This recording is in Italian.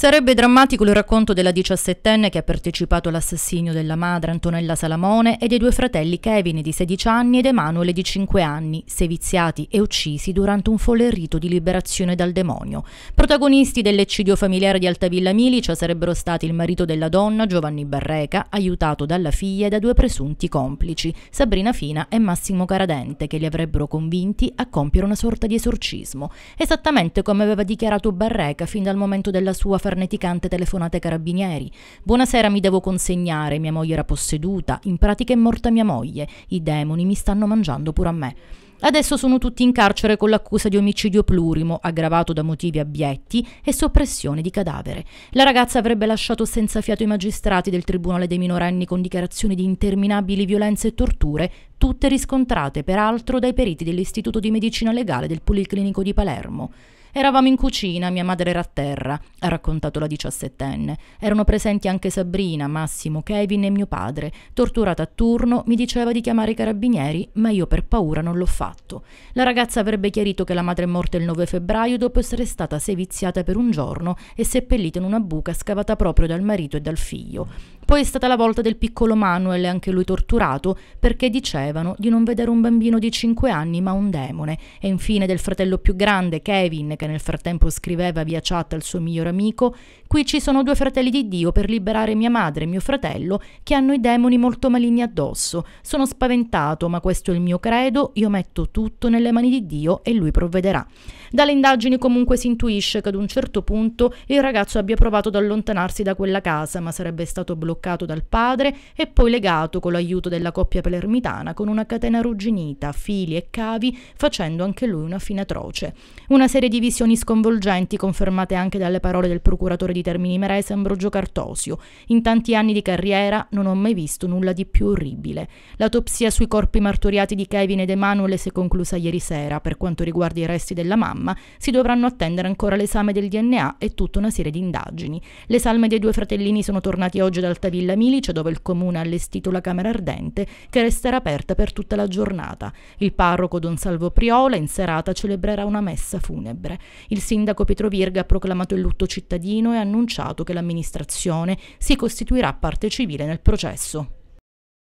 Sarebbe drammatico il racconto della diciassettenne che ha partecipato all'assassinio della madre Antonella Salamone e dei due fratelli Kevin di 16 anni ed Emanuele di 5 anni, seviziati e uccisi durante un folle rito di liberazione dal demonio. Protagonisti dell'eccidio familiare di Altavilla Milicia sarebbero stati il marito della donna, Giovanni Barreca, aiutato dalla figlia e da due presunti complici, Sabrina Fina e Massimo Caradente, che li avrebbero convinti a compiere una sorta di esorcismo, esattamente come aveva dichiarato Barreca fin dal momento della sua famiglia farneticante telefonata carabinieri. Buonasera mi devo consegnare, mia moglie era posseduta, in pratica è morta mia moglie, i demoni mi stanno mangiando pure a me. Adesso sono tutti in carcere con l'accusa di omicidio plurimo, aggravato da motivi abietti e soppressione di cadavere. La ragazza avrebbe lasciato senza fiato i magistrati del Tribunale dei minorenni con dichiarazioni di interminabili violenze e torture, tutte riscontrate peraltro dai periti dell'Istituto di Medicina Legale del Policlinico di Palermo. Eravamo in cucina, mia madre era a terra, ha raccontato la diciassettenne. Erano presenti anche Sabrina, Massimo, Kevin e mio padre. Torturata a turno, mi diceva di chiamare i carabinieri, ma io per paura non l'ho fatto. La ragazza avrebbe chiarito che la madre è morta il 9 febbraio dopo essere stata seviziata per un giorno e seppellita in una buca scavata proprio dal marito e dal figlio. Poi è stata la volta del piccolo Manuel, anche lui torturato, perché dicevano di non vedere un bambino di 5 anni ma un demone, e infine del fratello più grande, Kevin, che nel frattempo scriveva via chat al suo miglior amico, qui ci sono due fratelli di Dio per liberare mia madre e mio fratello che hanno i demoni molto maligni addosso, sono spaventato ma questo è il mio credo, io metto tutto nelle mani di Dio e lui provvederà. Dalle indagini comunque si intuisce che ad un certo punto il ragazzo abbia provato ad allontanarsi da quella casa ma sarebbe stato bloccato toccato dal padre e poi legato con l'aiuto della coppia palermitana con una catena arrugginita, fili e cavi, facendo anche lui una fine atroce. Una serie di visioni sconvolgenti confermate anche dalle parole del procuratore di Termini Merese Ambrogio Cartosio. In tanti anni di carriera non ho mai visto nulla di più orribile. L'autopsia sui corpi martoriati di Kevin ed Emanuele si è conclusa ieri sera. Per quanto riguarda i resti della mamma, si dovranno attendere ancora l'esame del DNA e tutta una serie di indagini. Le salme dei due fratellini sono tornati oggi dal piazzetta Villa Milice dove il comune ha allestito la camera ardente che resterà aperta per tutta la giornata. Il parroco Don Salvo Priola in serata celebrerà una messa funebre. Il sindaco Pietro Virga ha proclamato il lutto cittadino e ha annunciato che l'amministrazione si costituirà parte civile nel processo.